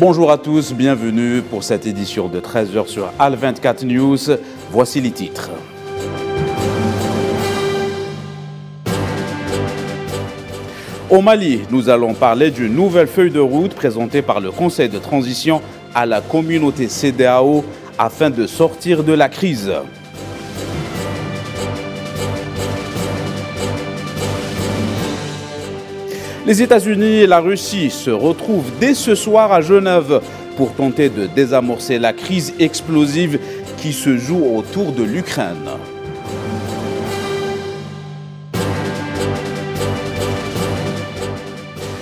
Bonjour à tous, bienvenue pour cette édition de 13h sur AL24 News. Voici les titres. Au Mali, nous allons parler d'une nouvelle feuille de route présentée par le Conseil de transition à la communauté CDAO afin de sortir de la crise. Les États-Unis et la Russie se retrouvent dès ce soir à Genève pour tenter de désamorcer la crise explosive qui se joue autour de l'Ukraine.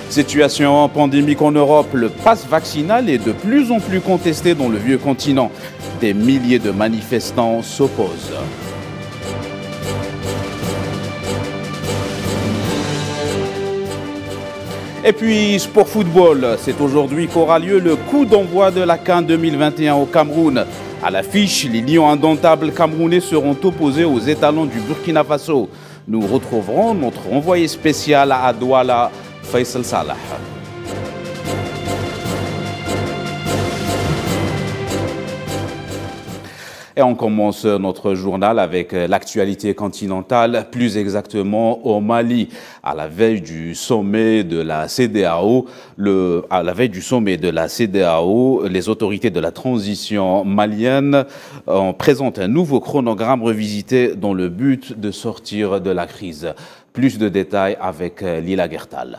Situation pandémique en Europe, le passe vaccinal est de plus en plus contesté dans le vieux continent. Des milliers de manifestants s'opposent. Et puis, sport football, c'est aujourd'hui qu'aura lieu le coup d'envoi de la CAN 2021 au Cameroun. À l'affiche, les lions indomptables camerounais seront opposés aux étalons du Burkina Faso. Nous retrouverons notre envoyé spécial à Douala, Faisal Salah. Et on commence notre journal avec euh, l'actualité continentale, plus exactement au Mali. À la veille du sommet de la CDAO, à la veille du sommet de la CDAO, les autorités de la transition malienne euh, présentent un nouveau chronogramme revisité dans le but de sortir de la crise. Plus de détails avec euh, Lila Gertal.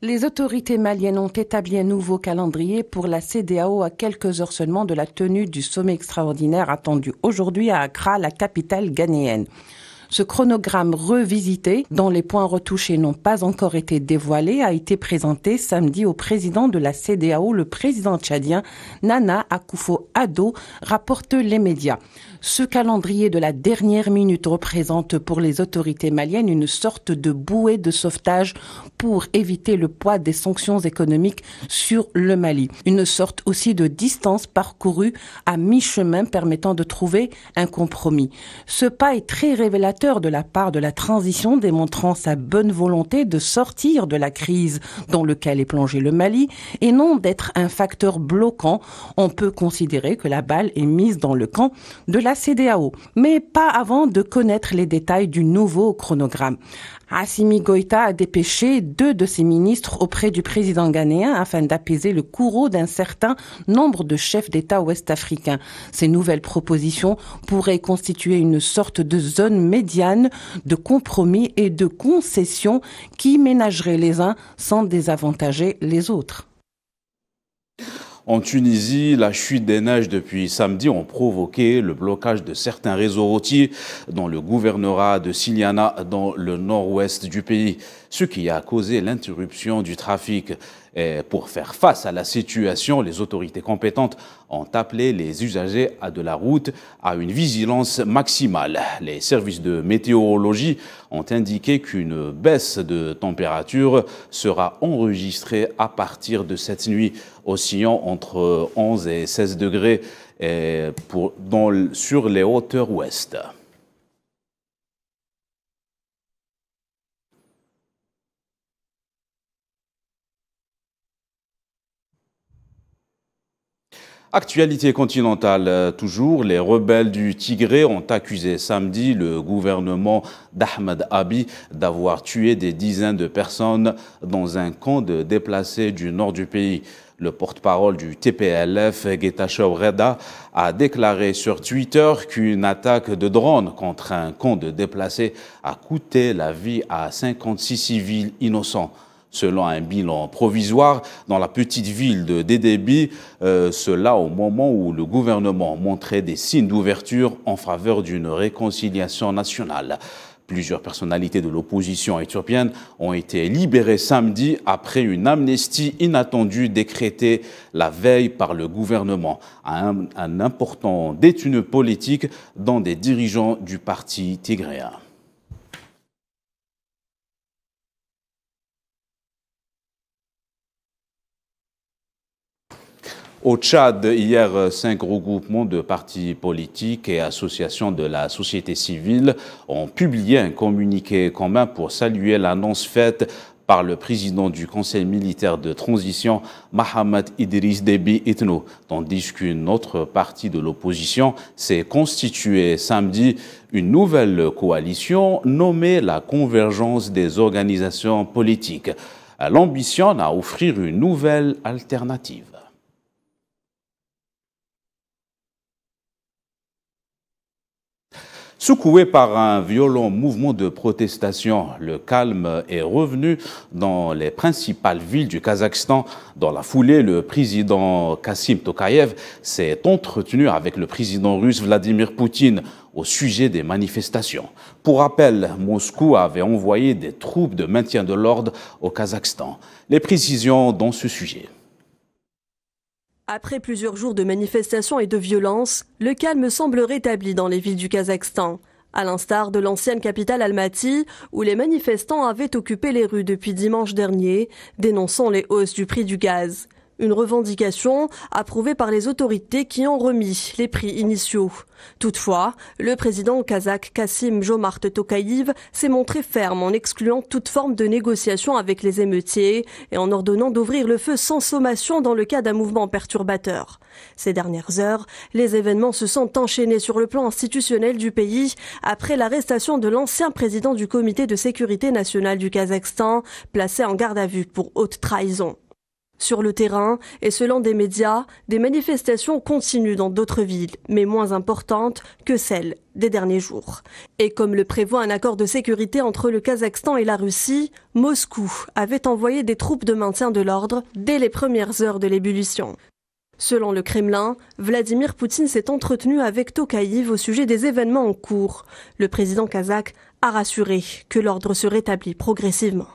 Les autorités maliennes ont établi un nouveau calendrier pour la CDAO à quelques heures seulement de la tenue du sommet extraordinaire attendu aujourd'hui à Accra, la capitale ghanéenne. Ce chronogramme revisité, dont les points retouchés n'ont pas encore été dévoilés, a été présenté samedi au président de la CDAO, le président tchadien Nana Akufo-Addo, rapporte les médias. Ce calendrier de la dernière minute représente pour les autorités maliennes une sorte de bouée de sauvetage pour éviter le poids des sanctions économiques sur le Mali. Une sorte aussi de distance parcourue à mi-chemin permettant de trouver un compromis. Ce pas est très révélateur de la part de la transition démontrant sa bonne volonté de sortir de la crise dans laquelle est plongé le Mali et non d'être un facteur bloquant. On peut considérer que la balle est mise dans le camp de la la CDAO, mais pas avant de connaître les détails du nouveau chronogramme. Assimi Goïta a dépêché deux de ses ministres auprès du président ghanéen afin d'apaiser le courroux d'un certain nombre de chefs d'État ouest-africains. Ces nouvelles propositions pourraient constituer une sorte de zone médiane de compromis et de concessions qui ménagerait les uns sans désavantager les autres. En Tunisie, la chute des neiges depuis samedi ont provoqué le blocage de certains réseaux routiers dans le gouvernorat de Siliana dans le nord-ouest du pays, ce qui a causé l'interruption du trafic. pour faire face à la situation, les autorités compétentes ont appelé les usagers à de la route à une vigilance maximale. Les services de météorologie ont indiqué qu'une baisse de température sera enregistrée à partir de cette nuit, oscillant entre 11 et 16 degrés sur les hauteurs ouest. Actualité continentale, euh, toujours, les rebelles du Tigré ont accusé samedi le gouvernement d'Ahmed Abi d'avoir tué des dizaines de personnes dans un camp de déplacés du nord du pays. Le porte-parole du TPLF, Getachew Reda, a déclaré sur Twitter qu'une attaque de drone contre un camp de déplacés a coûté la vie à 56 civils innocents. Selon un bilan provisoire, dans la petite ville de Dédébi, euh, cela au moment où le gouvernement montrait des signes d'ouverture en faveur d'une réconciliation nationale. Plusieurs personnalités de l'opposition éthiopienne ont été libérées samedi après une amnistie inattendue décrétée la veille par le gouvernement à un, important détenu politique dans des dirigeants du parti tigréen. Au Tchad, hier, cinq regroupements de partis politiques et associations de la société civile ont publié un communiqué commun pour saluer l'annonce faite par le président du Conseil militaire de transition, Mohamed Idriss Debi Itno, tandis qu'une autre partie de l'opposition s'est constituée samedi une nouvelle coalition nommée la Convergence des organisations politiques. L'ambition à offrir une nouvelle alternative. Secoué par un violent mouvement de protestation, le calme est revenu dans les principales villes du Kazakhstan. Dans la foulée, le président Kassim Tokayev s'est entretenu avec le président russe Vladimir Poutine au sujet des manifestations. Pour rappel, Moscou avait envoyé des troupes de maintien de l'ordre au Kazakhstan. Les précisions dans ce sujet. Après plusieurs jours de manifestations et de violences, le calme semble rétabli dans les villes du Kazakhstan. À l'instar de l'ancienne capitale Almaty, où les manifestants avaient occupé les rues depuis dimanche dernier, dénonçant les hausses du prix du gaz. Une revendication approuvée par les autorités qui ont remis les prix initiaux. Toutefois, le président kazakh Kassim Jomart Tokayev s'est montré ferme en excluant toute forme de négociation avec les émeutiers et en ordonnant d'ouvrir le feu sans sommation dans le cas d'un mouvement perturbateur. Ces dernières heures, les événements se sont enchaînés sur le plan institutionnel du pays après l'arrestation de l'ancien président du comité de sécurité nationale du Kazakhstan, placé en garde à vue pour haute trahison. Sur le terrain, et selon des médias, des manifestations continuent dans d'autres villes, mais moins importantes que celles des derniers jours. Et comme le prévoit un accord de sécurité entre le Kazakhstan et la Russie, Moscou avait envoyé des troupes de maintien de l'ordre dès les premières heures de l'ébullition. Selon le Kremlin, Vladimir Poutine s'est entretenu avec Tokayev au sujet des événements en cours. Le président kazakh a rassuré que l'ordre se rétablit progressivement.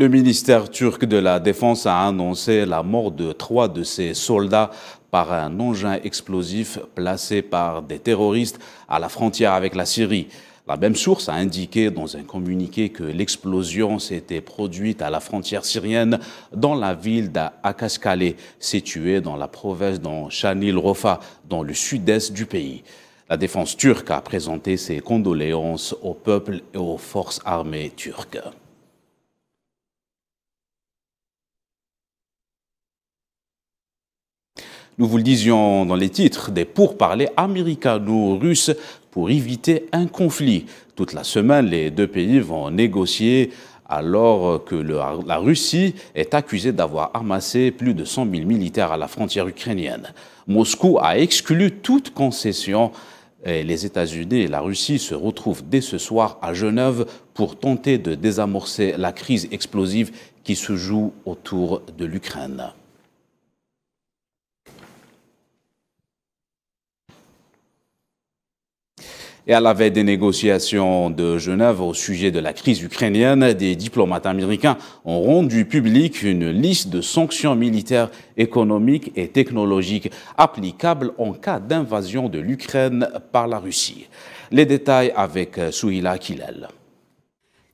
Le ministère turc de la Défense a annoncé la mort de trois de ses soldats par un engin explosif placé par des terroristes à la frontière avec la Syrie. La même source a indiqué dans un communiqué que l'explosion s'était produite à la frontière syrienne dans la ville d'Akaskale, située dans la province de Chanil Rofa, dans le sud-est du pays. La défense turque a présenté ses condoléances au peuple et aux forces armées turques. Nous vous le disions dans les titres des pourparlers américano-russes pour éviter un conflit. Toute la semaine, les deux pays vont négocier alors que la Russie est accusée d'avoir amassé plus de 100 000 militaires à la frontière ukrainienne. Moscou a exclu toute concession et les États-Unis et la Russie se retrouvent dès ce soir à Genève pour tenter de désamorcer la crise explosive qui se joue autour de l'Ukraine. Et à la veille des négociations de Genève au sujet de la crise ukrainienne, des diplomates américains ont rendu public une liste de sanctions militaires, économiques et technologiques applicables en cas d'invasion de l'Ukraine par la Russie. Les détails avec Souhila Kilel.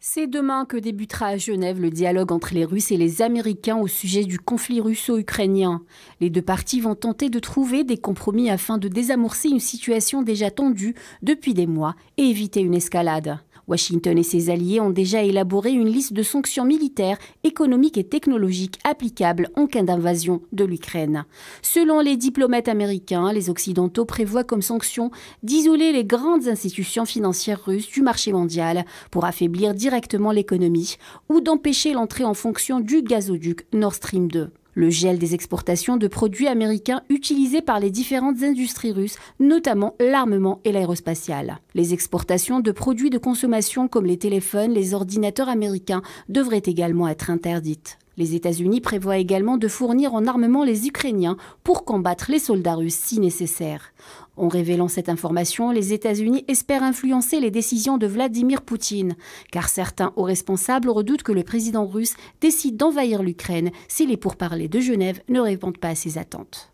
C'est demain que débutera à Genève le dialogue entre les Russes et les Américains au sujet du conflit russo-ukrainien. Les deux parties vont tenter de trouver des compromis afin de désamorcer une situation déjà tendue depuis des mois et éviter une escalade. Washington et ses alliés ont déjà élaboré une liste de sanctions militaires, économiques et technologiques applicables en cas d'invasion de l'Ukraine. Selon les diplomates américains, les Occidentaux prévoient comme sanction d'isoler les grandes institutions financières russes du marché mondial pour affaiblir directement l'économie ou d'empêcher l'entrée en fonction du gazoduc Nord Stream 2. Le gel des exportations de produits américains utilisés par les différentes industries russes, notamment l'armement et l'aérospatiale. Les exportations de produits de consommation comme les téléphones, les ordinateurs américains devraient également être interdites. Les États-Unis prévoient également de fournir en armement les Ukrainiens pour combattre les soldats russes si nécessaire. En révélant cette information, les États-Unis espèrent influencer les décisions de Vladimir Poutine, car certains hauts responsables redoutent que le président russe décide d'envahir l'Ukraine si les pourparlers de Genève ne répondent pas à ses attentes.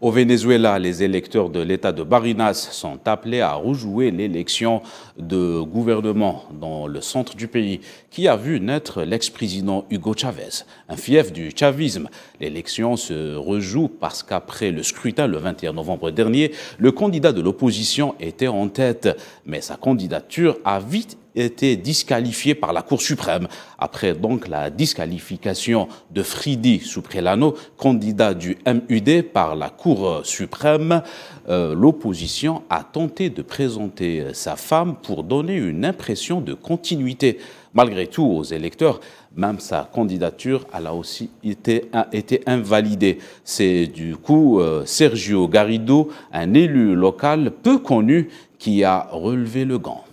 Au Venezuela, les électeurs de l'État de Barinas sont appelés à rejouer l'élection de gouvernement dans le centre du pays, qui a vu naître l'ex-président Hugo Chavez, un fief du chavisme. L'élection se rejoue parce qu'après le scrutin le 21 novembre dernier, le candidat de l'opposition était en tête, mais sa candidature a vite été disqualifié par la Cour suprême, après donc la disqualification de Fridi Suprelano, candidat du MUD par la Cour suprême. Euh, l'opposition a tenté de présenter sa femme pour donner une impression de continuité. Malgré tout, aux électeurs, même sa candidature elle a aussi été, a été invalidée. C'est du coup euh, Sergio Garrido, un élu local peu connu, qui a relevé le gant.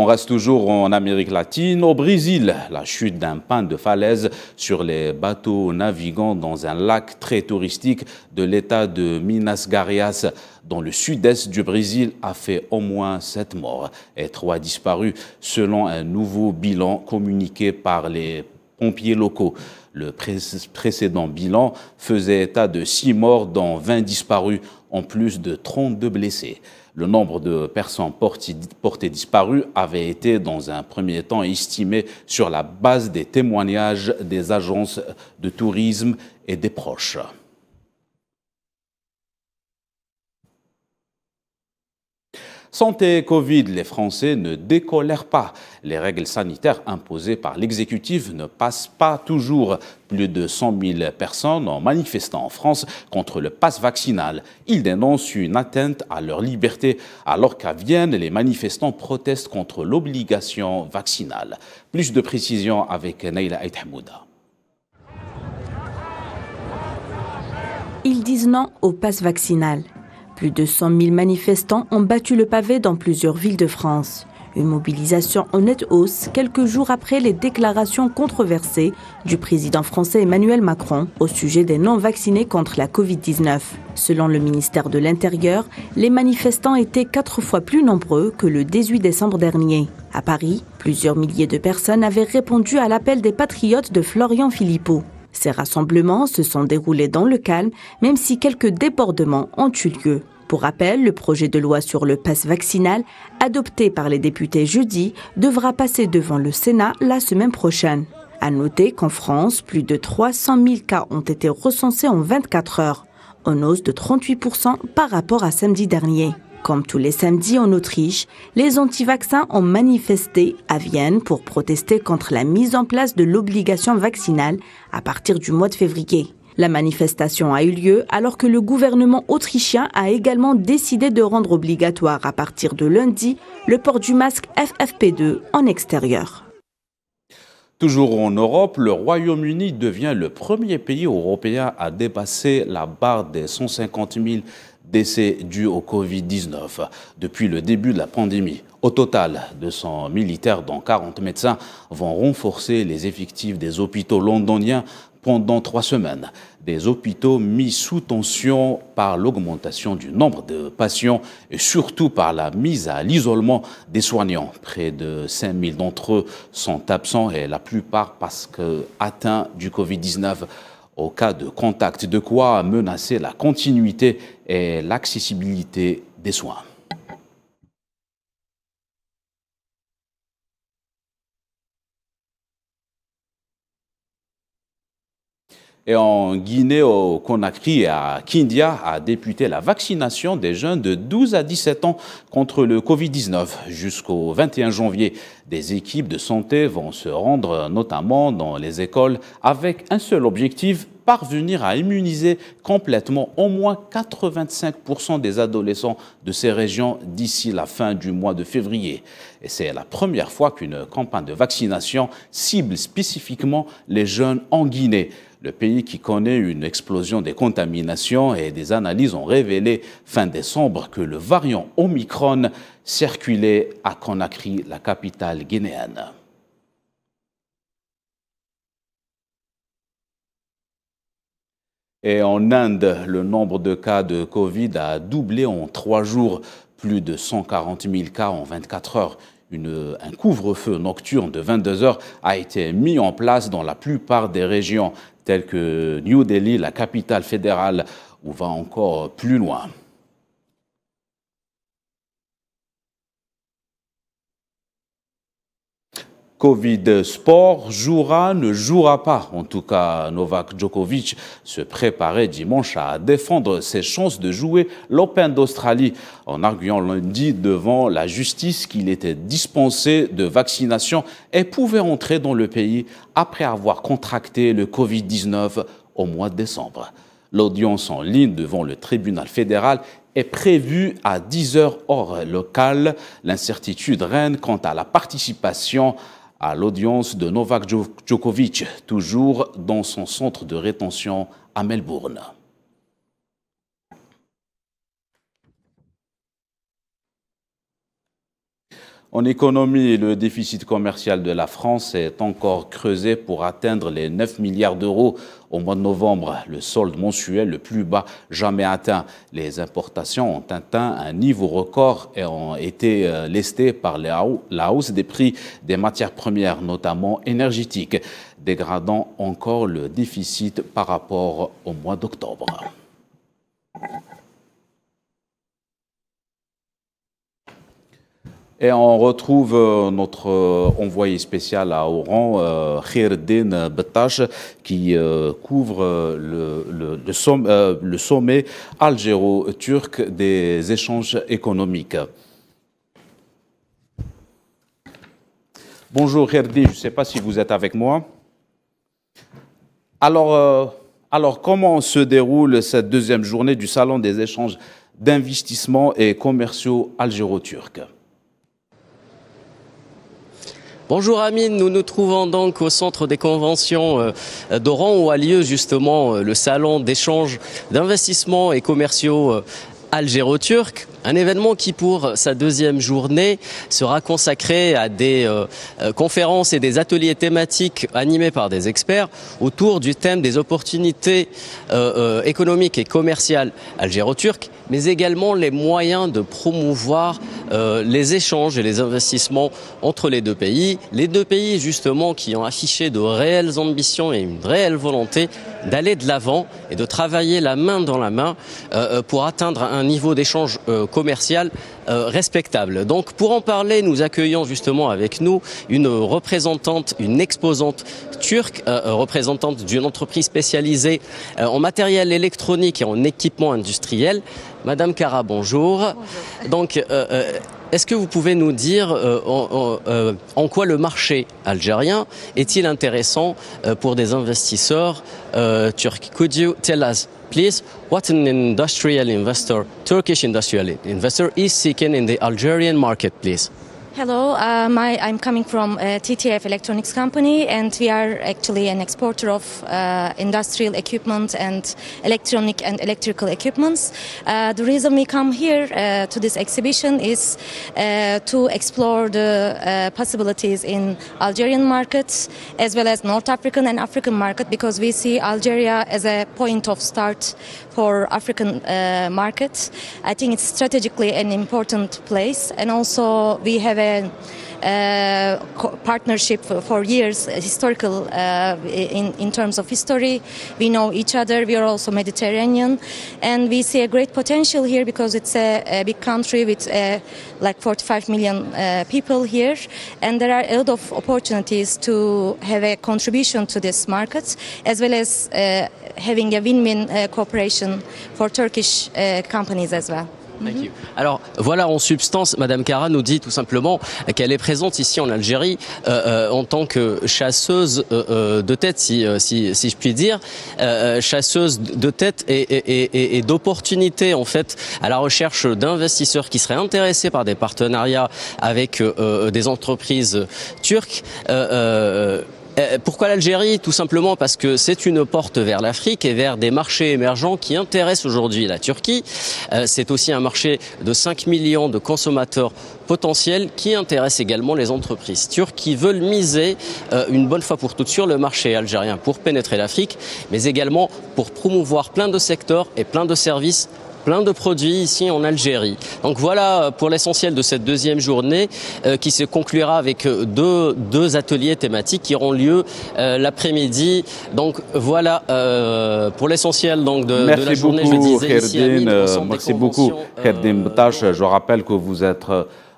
On reste toujours en Amérique latine, au Brésil. La chute d'un pan de falaise sur les bateaux naviguant dans un lac très touristique de l'État de Minas Garias, dans le sud-est du Brésil, a fait au moins sept morts et trois disparus, selon un nouveau bilan communiqué par les pompiers locaux. Le précédent bilan faisait état de six morts dont 20 disparus, en plus de 32 blessés. Le nombre de personnes portées disparues avait été dans un premier temps estimé sur la base des témoignages des agences de tourisme et des proches. Santé Covid, les Français ne décolèrent pas. Les règles sanitaires imposées par l'exécutif ne passent pas toujours. Plus de 100 000 personnes en manifestant en France contre le pass vaccinal. Ils dénoncent une atteinte à leur liberté, alors qu'à Vienne, les manifestants protestent contre l'obligation vaccinale. Plus de précisions avec Naila Et Hamouda. Ils disent non au pass vaccinal. Plus de 100 000 manifestants ont battu le pavé dans plusieurs villes de France. Une mobilisation en nette hausse quelques jours après les déclarations controversées du président français Emmanuel Macron au sujet des non-vaccinés contre la Covid-19. Selon le ministère de l'Intérieur, les manifestants étaient quatre fois plus nombreux que le 18 décembre dernier. À Paris, plusieurs milliers de personnes avaient répondu à l'appel des patriotes de Florian Philippot. Ces rassemblements se sont déroulés dans le calme, même si quelques débordements ont eu lieu. Pour rappel, le projet de loi sur le passe vaccinal, adopté par les députés jeudi, devra passer devant le Sénat la semaine prochaine. À noter qu'en France, plus de 300 000 cas ont été recensés en 24 heures, en hausse de 38% par rapport à samedi dernier. Comme tous les samedis en Autriche, les anti-vaccins ont manifesté à Vienne pour protester contre la mise en place de l'obligation vaccinale à partir du mois de février. La manifestation a eu lieu alors que le gouvernement autrichien a également décidé de rendre obligatoire à partir de lundi le port du masque FFP2 en extérieur. Toujours en Europe, le Royaume-Uni devient le premier pays européen à dépasser la barre des 150 000 décès dus au Covid-19 depuis le début de la pandémie. Au total, 200 militaires, dont 40 médecins, vont renforcer les effectifs des hôpitaux londoniens pendant trois semaines. Des hôpitaux mis sous tension par l'augmentation du nombre de patients et surtout par la mise à l'isolement des soignants. Près de 5000 d'entre eux sont absents et la plupart parce que atteints du Covid-19 au cas de contact, de quoi menacer la continuité et l'accessibilité des soins. Et en Guinée-Conakry au et à Kindia a débuté la vaccination des jeunes de 12 à 17 ans contre le Covid-19. Jusqu'au 21 janvier, des équipes de santé vont se rendre notamment dans les écoles avec un seul objectif, parvenir à immuniser complètement au moins 85% des adolescents de ces régions d'ici la fin du mois de février. Et c'est la première fois qu'une campagne de vaccination cible spécifiquement les jeunes en Guinée le pays qui connaît une explosion des contaminations et des analyses ont révélé fin décembre que le variant Omicron circulait à Conakry, la capitale guinéenne. Et en Inde, le nombre de cas de Covid a doublé en trois jours, plus de 140 000 cas en 24 heures un couvre-feu nocturne de 22 heures a été mis en place dans la plupart des régions telles que New Delhi, la capitale fédérale, ou va encore plus loin. Covid Sport jouera, ne jouera pas. En tout cas, Novak Djokovic se préparait dimanche à défendre ses chances de jouer l'Open d'Australie en arguant lundi devant la justice qu'il était dispensé de vaccination et pouvait entrer dans le pays après avoir contracté le Covid-19 au mois de décembre. L'audience en ligne devant le tribunal fédéral est prévue à 10 heures hors locale. L'incertitude règne quant à la participation à l'audience de Novak Djokovic, toujours dans son centre de rétention à Melbourne. En économie, le déficit commercial de la France est encore creusé pour atteindre les 9 milliards d'euros au mois de novembre, le solde mensuel le plus bas jamais atteint. Les importations ont atteint un niveau record et ont été euh, lestées par la hausse des prix des matières premières, notamment énergétiques, dégradant encore le déficit par rapport au mois d'octobre. Et on retrouve euh, notre euh, envoyé spécial à Oran, euh, Khirdin Btach, qui couvre le, sommet, algéro-turc des échanges économiques. Bonjour Khirdin, je ne sais pas si vous êtes avec moi. Alors, alors comment se déroule cette deuxième journée du Salon des échanges d'investissement et commerciaux algéro-turcs Bonjour Amine, nous nous trouvons donc au centre des conventions euh, d'Oran où a lieu justement euh, le salon d'échange d'investissements et commerciaux euh, algéro-turc. Un événement qui, pour sa deuxième journée, sera consacré à des euh, euh, conférences et des ateliers thématiques animés par des experts autour du thème des opportunités euh, économiques et commerciales algéro-turques, mais également les moyens de promouvoir les échanges et les investissements entre les deux pays. Les deux pays, justement, qui ont affiché de réelles ambitions et une réelle volonté d'aller de l'avant et de travailler la main dans la main pour atteindre un niveau d'échange commercial euh, respectable. Donc pour en parler, nous accueillons justement avec nous une représentante, une exposante turque, euh, euh, représentante d'une entreprise spécialisée en matériel électronique et en équipement industriel. Madame Cara, bonjour. Donc, est-ce que vous pouvez nous dire euh, euh, en, quoi le marché algérien est-il intéressant euh, pour des investisseurs turcs Could you tell us, please, what an industrial investor, Turkish industrial investor, is seeking in the Algerian market, please Hello, uh, I, am coming from uh, TTF Electronics Company, and we are actually an exporter of uh, industrial equipment and electronic and electrical equipments. Uh, the reason we come here uh, to this exhibition is uh, to explore the possibilities in Algerian markets as well as North African and African market because we see Algeria as a point of start for African uh, markets. I think it's strategically an important place, and also we have a uh, partnership for, for years, uh, historical uh, in, in terms of history. We know each other. We are also Mediterranean, and we see a great potential here because it's a, a big country with like 45 million people here, and there are a lot of opportunities to have a contribution to this market, as well as having a win-win cooperation for Turkish companies as well. Alors voilà en substance, Madame Cara nous dit tout simplement qu'elle est présente ici en Algérie euh, euh, en tant que chasseuse euh, de tête, si, si, si, je puis dire, chasseuse de tête et, et, et d'opportunités en fait, à la recherche d'investisseurs qui seraient intéressés par des partenariats avec des entreprises turques. Euh, pourquoi l'Algérie Tout simplement parce que c'est une porte vers l'Afrique et vers des marchés émergents qui intéressent aujourd'hui la Turquie. Euh, c'est aussi un marché de 5 millions de consommateurs potentiels qui intéressent également les entreprises turques qui veulent miser euh, une bonne fois pour toutes sur le marché algérien pour pénétrer l'Afrique, mais également pour promouvoir plein de secteurs et plein de services plein de produits ici en Algérie. Donc voilà euh, pour l'essentiel de cette deuxième journée euh, qui se conclura avec euh, deux, deux ateliers thématiques qui auront lieu l'après-midi. Donc voilà pour l'essentiel donc de, la journée. Merci beaucoup, Kerdin Boutache. Je rappelle que vous êtes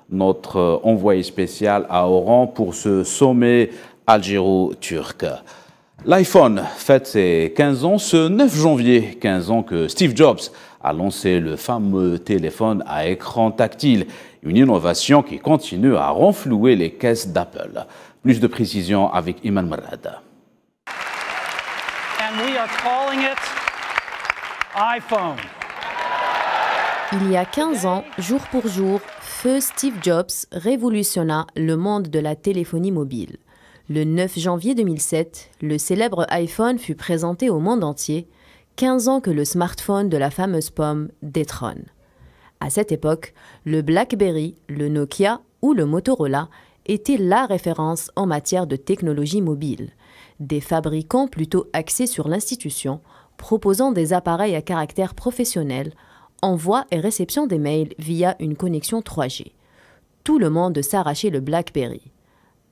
notre envoyé spécial à Oran pour ce sommet algéro-turc. L'iPhone fête ses 15 ans ce 9 janvier, 15 ans que Steve Jobs a lancé le fameux téléphone à écran tactile, une innovation qui continue à renflouer les caisses d'Apple. Plus de précisions avec Iman Marad. Il y a 15 ans, jour pour jour, feu Steve Jobs révolutionna le monde de la téléphonie mobile. Le 9 janvier 2007, le célèbre iPhone fut présenté au monde entier 15 ans que le smartphone de la fameuse pomme détrône. À cette époque, le BlackBerry, le Nokia ou le Motorola étaient la référence en matière de technologie mobile. Des fabricants plutôt axés sur l'institution, proposant des appareils à caractère professionnel, envoi et réception des mails via une connexion 3G. Tout le monde s'arrachait le BlackBerry.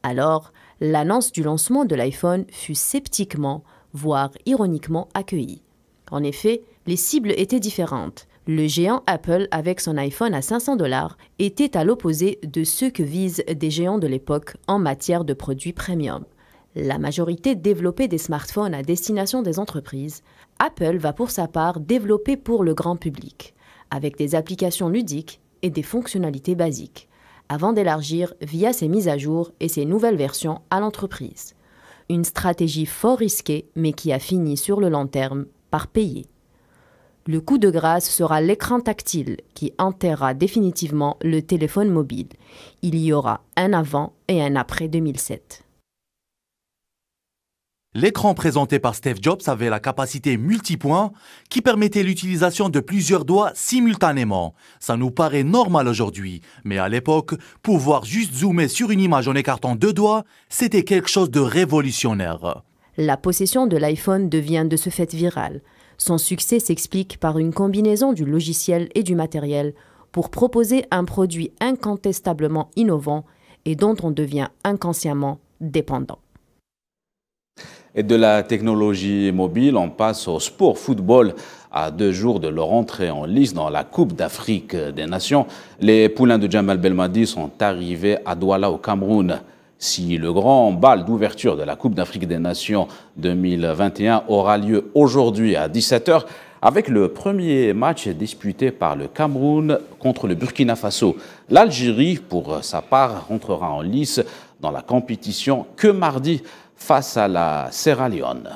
Alors, l'annonce du lancement de l'iPhone fut sceptiquement, voire ironiquement accueillie. En effet, les cibles étaient différentes. Le géant Apple, avec son iPhone à 500 dollars, était à l'opposé de ceux que visent des géants de l'époque en matière de produits premium. La majorité développait des smartphones à destination des entreprises. Apple va pour sa part développer pour le grand public, avec des applications ludiques et des fonctionnalités basiques, avant d'élargir via ses mises à jour et ses nouvelles versions à l'entreprise. Une stratégie fort risquée, mais qui a fini sur le long terme par payer. Le coup de grâce sera l'écran tactile qui enterrera définitivement le téléphone mobile. Il y aura un avant et un après 2007. L'écran présenté par Steve Jobs avait la capacité multipoint qui permettait l'utilisation de plusieurs doigts simultanément. Ça nous paraît normal aujourd'hui, mais à l'époque, pouvoir juste zoomer sur une image en écartant deux doigts, c'était quelque chose de révolutionnaire. La possession de l'iPhone devient de ce fait virale. Son succès s'explique par une combinaison du logiciel et du matériel pour proposer un produit incontestablement innovant et dont on devient inconsciemment dépendant. Et de la technologie mobile, on passe au sport football. À deux jours de leur entrée en lice dans la Coupe d'Afrique des Nations, les poulains de Jamal Belmadi sont arrivés à Douala au Cameroun si le grand bal d'ouverture de la Coupe d'Afrique des Nations 2021 aura lieu aujourd'hui à 17h, avec le premier match disputé par le Cameroun contre le Burkina Faso. L'Algérie, pour sa part, rentrera en lice dans la compétition que mardi face à la Sierra Leone.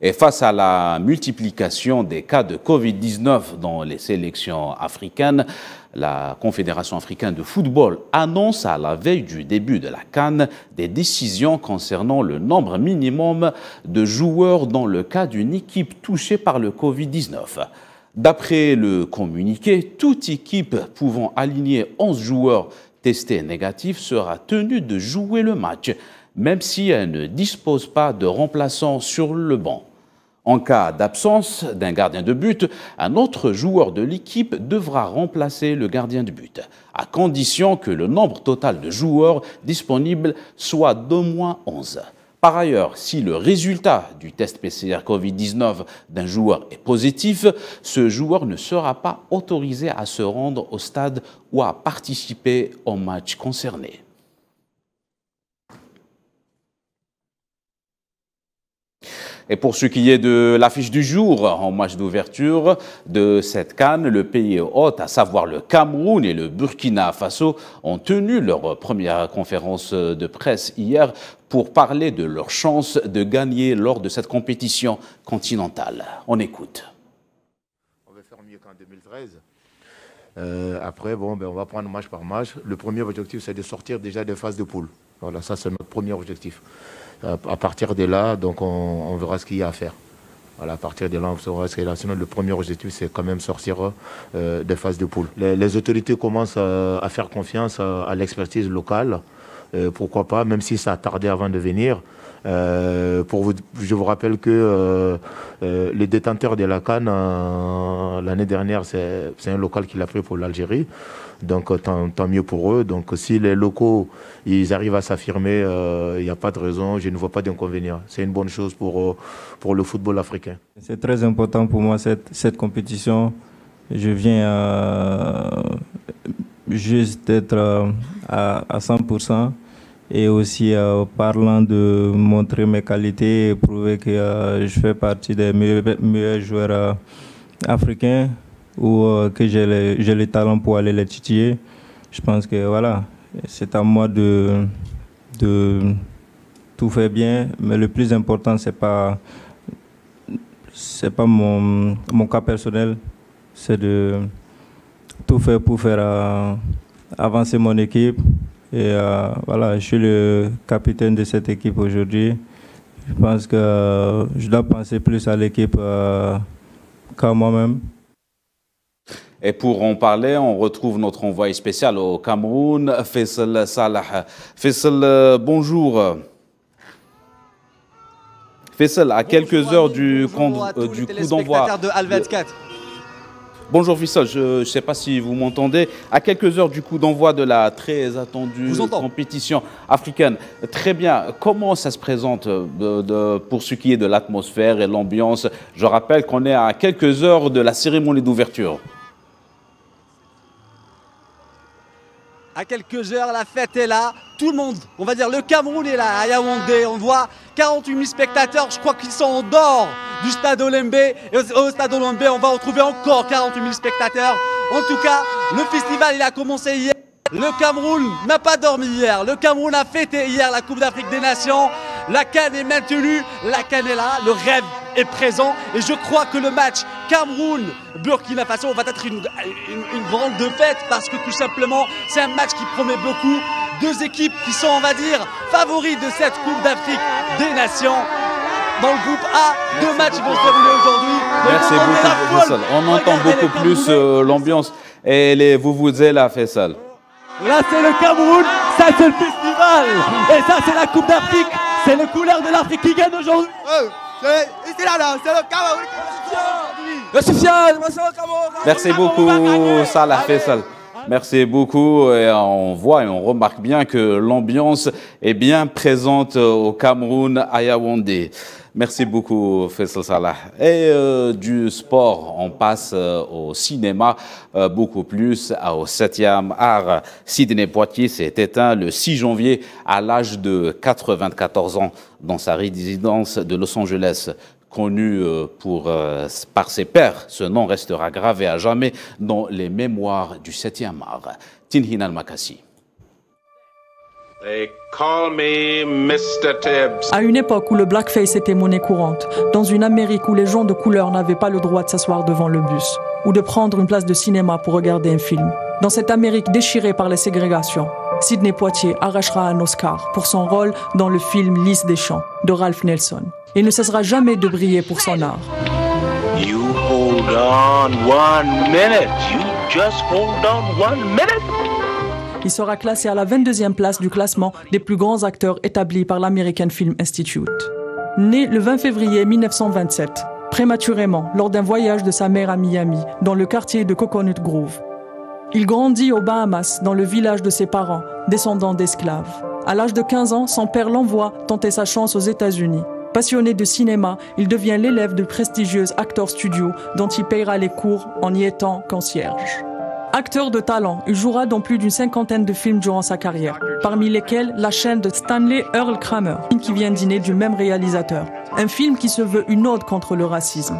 Et face à la multiplication des cas de Covid-19 dans les sélections africaines, la Confédération africaine de football annonce à la veille du début de la Cannes des décisions concernant le nombre minimum de joueurs dans le cas d'une équipe touchée par le Covid-19. D'après le communiqué, toute équipe pouvant aligner 11 joueurs testés négatifs sera tenue de jouer le match même si elle ne dispose pas de remplaçant sur le banc. En cas d'absence d'un gardien de but, un autre joueur de l'équipe devra remplacer le gardien de but, à condition que le nombre total de joueurs disponibles soit d'au moins 11. Par ailleurs, si le résultat du test PCR Covid-19 d'un joueur est positif, ce joueur ne sera pas autorisé à se rendre au stade ou à participer au match concerné. Et pour ce qui est de l'affiche du jour en match d'ouverture de cette canne, le pays hôte, à savoir le Cameroun et le Burkina Faso, ont tenu leur première conférence de presse hier pour parler de leur chance de gagner lors de cette compétition continentale. On écoute. On va faire mieux qu'en 2013. Euh, après, bon, ben, on va prendre match par match. Le premier objectif, c'est de sortir déjà des phases de poule. Voilà, ça, c'est notre premier objectif. Euh, à partir de là, donc on, verra ce qu'il y a à faire. à partir de là, on verra ce qu'il y a Sinon, le premier objectif, c'est quand même sortir euh, des phases de poule. Les, autorités commencent euh, à, faire confiance à l'expertise locale. Euh, pourquoi pas, même si ça a tardé avant de venir. Euh, pour vous, je vous rappelle que euh, les détenteurs de la Cannes, l'année dernière, c'est un local qu'il a pris pour l'Algérie. Donc tant, mieux pour eux. Donc si les locaux, ils arrivent à s'affirmer, il n'y a pas de raison, je ne vois pas d'inconvénient. C'est une bonne chose pour, pour le football africain. C'est très important pour moi cette, compétition. Je viens juste d'être à, à 100% et aussi en euh, parlant de montrer mes qualités et prouver que euh, je fais partie des meilleurs, joueurs euh, africains ou que j'ai le, talent pour aller les titiller. Je pense que voilà, c'est à moi de, tout faire bien, mais le plus important, c'est pas pas mon cas personnel, c'est de tout faire pour faire avancer mon équipe et euh, voilà, je suis le capitaine de cette équipe aujourd'hui. Je pense que euh, je dois penser plus à l'équipe euh, qu'à moi-même. Et pour en parler, on retrouve notre envoyé spécial au Cameroun, Faisal Salah. Faisal, bonjour. Faisal, à quelques heures du, coup d'envoi de Bonjour Vissol, je ne sais pas si vous m'entendez. À quelques heures du coup d'envoi de la très attendue compétition africaine, très bien, comment ça se présente euh, pour ce qui est de l'atmosphère et l'ambiance Je rappelle qu'on est à quelques heures de la cérémonie d'ouverture. À quelques heures, la fête est là. Tout le monde, on va dire le Cameroun est là à Yaoundé. On voit 48 000 spectateurs. Je crois qu'ils sont en dehors du stade Olembe. Et au stade Olembe, on va retrouver encore 48 000 spectateurs. En tout cas, le festival, il a commencé hier. Le Cameroun n'a pas dormi hier. Le Cameroun a fêté hier la Coupe d'Afrique des Nations. La canne est maintenue. La canne est là. Le rêve est présent. Et je crois que le match Cameroun-Burkina Faso va être une, une, grande fête parce que tout simplement, c'est un match qui promet beaucoup. Deux équipes qui sont, on va dire, favoris de cette Coupe d'Afrique des Nations dans le groupe A. Deux matchs vont se dérouler aujourd'hui. Merci beaucoup, On entend beaucoup plus euh, l'ambiance et les vous vous êtes là, Faisal. Là, c'est le Cameroun, ça c'est le festival. Et ça, c'est la Coupe d'Afrique. C'est le couleur de l'Afrique qui gagne aujourd'hui. Merci beaucoup, Salah Merci beaucoup. Et on voit et on remarque bien que l'ambiance est bien présente au Cameroun à Merci beaucoup, Faisal Salah. Et euh, du sport, on passe euh, au cinéma, euh, beaucoup plus au 7e art. Sidney Poitier s'est éteint le 6 janvier à l'âge de 94 ans dans sa résidence de Los Angeles. Connu pour, par ses pères, ce nom restera gravé à jamais dans les mémoires du 7e art. Tinhin al They call me Mr. Tibbs. À une époque où le blackface était monnaie courante, dans une Amérique où les gens de couleur n'avaient pas le droit de s'asseoir devant le bus ou de prendre une place de cinéma pour regarder un film, dans cette Amérique déchirée par les ségrégations, Sidney Poitier arrachera un Oscar pour son rôle dans le film Lise des champs de Ralph Nelson. Il ne cessera jamais de briller pour son art. You hold on one minute. You just hold on one minute. Il sera classé à la 22e place du classement des plus grands acteurs établis par l'American Film Institute. Né le 20 février 1927, prématurément lors d'un voyage de sa mère à Miami, dans le quartier de Coconut Grove. Il grandit aux Bahamas, dans le village de ses parents, descendants d'esclaves. À l'âge de 15 ans, son père l'envoie tenter sa chance aux États-Unis. Passionné de cinéma, il devient l'élève de prestigieux Actor Studio dont il payera les cours en y étant concierge. Acteur de talent, il jouera dans plus d'une cinquantaine de films durant sa carrière, parmi lesquels la chaîne de Stanley Earl Kramer, qui vient dîner du même réalisateur. Un film qui se veut une ode contre le racisme.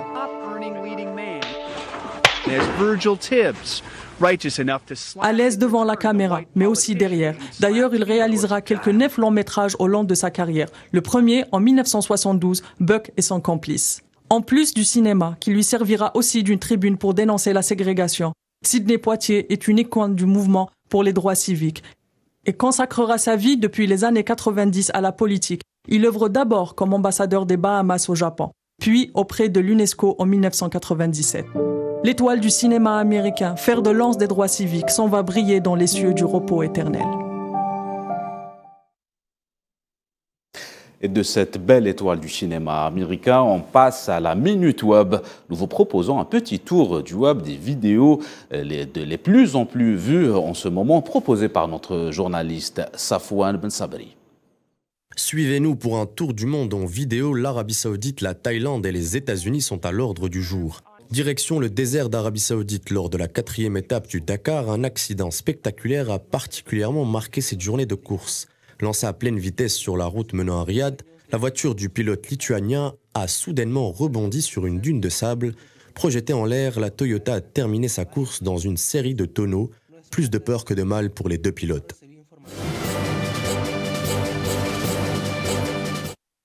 À l'aise devant la caméra, mais aussi derrière. D'ailleurs, il réalisera quelques neuf longs métrages au long de sa carrière. Le premier en 1972, Buck et son complice. En plus du cinéma, qui lui servira aussi d'une tribune pour dénoncer la ségrégation, Sidney Poitier est une icône du mouvement pour les droits civiques et consacrera sa vie depuis les années 90 à la politique. Il œuvre d'abord comme ambassadeur des Bahamas au Japon, puis auprès de l'UNESCO en 1997. L'étoile du cinéma américain, fer de lance des droits civiques, s'en va briller dans les cieux du repos éternel. Et de cette belle étoile du cinéma américain, on passe à la Minute Web. Nous vous proposons un petit tour du web, des vidéos euh, les, plus en plus vues en ce moment, proposées par notre journaliste Safwan Ben Sabri. Suivez-nous pour un tour du monde en vidéo. L'Arabie saoudite, la Thaïlande et les États-Unis sont à l'ordre du jour. Direction le désert d'Arabie saoudite lors de la quatrième étape du Dakar, un accident spectaculaire a particulièrement marqué cette journée de course. Lancée à pleine vitesse sur la route menant à Riyad, la voiture du pilote lituanien a soudainement rebondi sur une dune de sable. Projetée en l'air, la Toyota a terminé sa course dans une série de tonneaux, plus de peur que de mal pour les deux pilotes.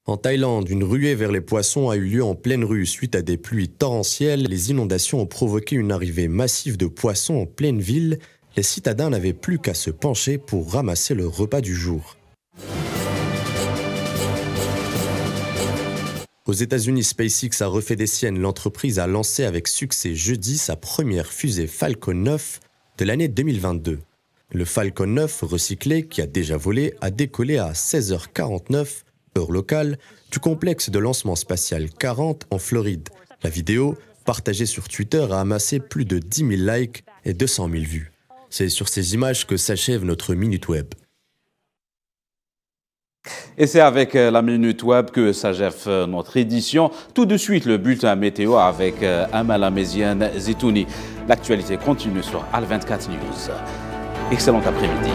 En Thaïlande, une ruée vers les poissons a eu lieu en pleine rue. Suite à des pluies torrentielles, les inondations ont provoqué une arrivée massive de poissons en pleine ville. Les citadins n'avaient plus qu'à se pencher pour ramasser le repas du jour. Aux États-Unis, SpaceX a refait des siennes. L'entreprise a lancé avec succès jeudi sa première fusée Falcon 9 de l'année 2022. Le Falcon 9 recyclé, qui a déjà volé, a décollé à 16h49, heure locale, du complexe de lancement spatial 40 en Floride. La vidéo, partagée sur Twitter, a amassé plus de 10 000 likes et 200 000 vues. C'est sur ces images que s'achève notre Minute Web. Et c'est avec euh, la Minute Web que s'agève euh, notre édition. Tout de suite, le bulletin météo avec Amal euh, Zitouni. L'actualité continue sur Al24 News. Excellent après-midi.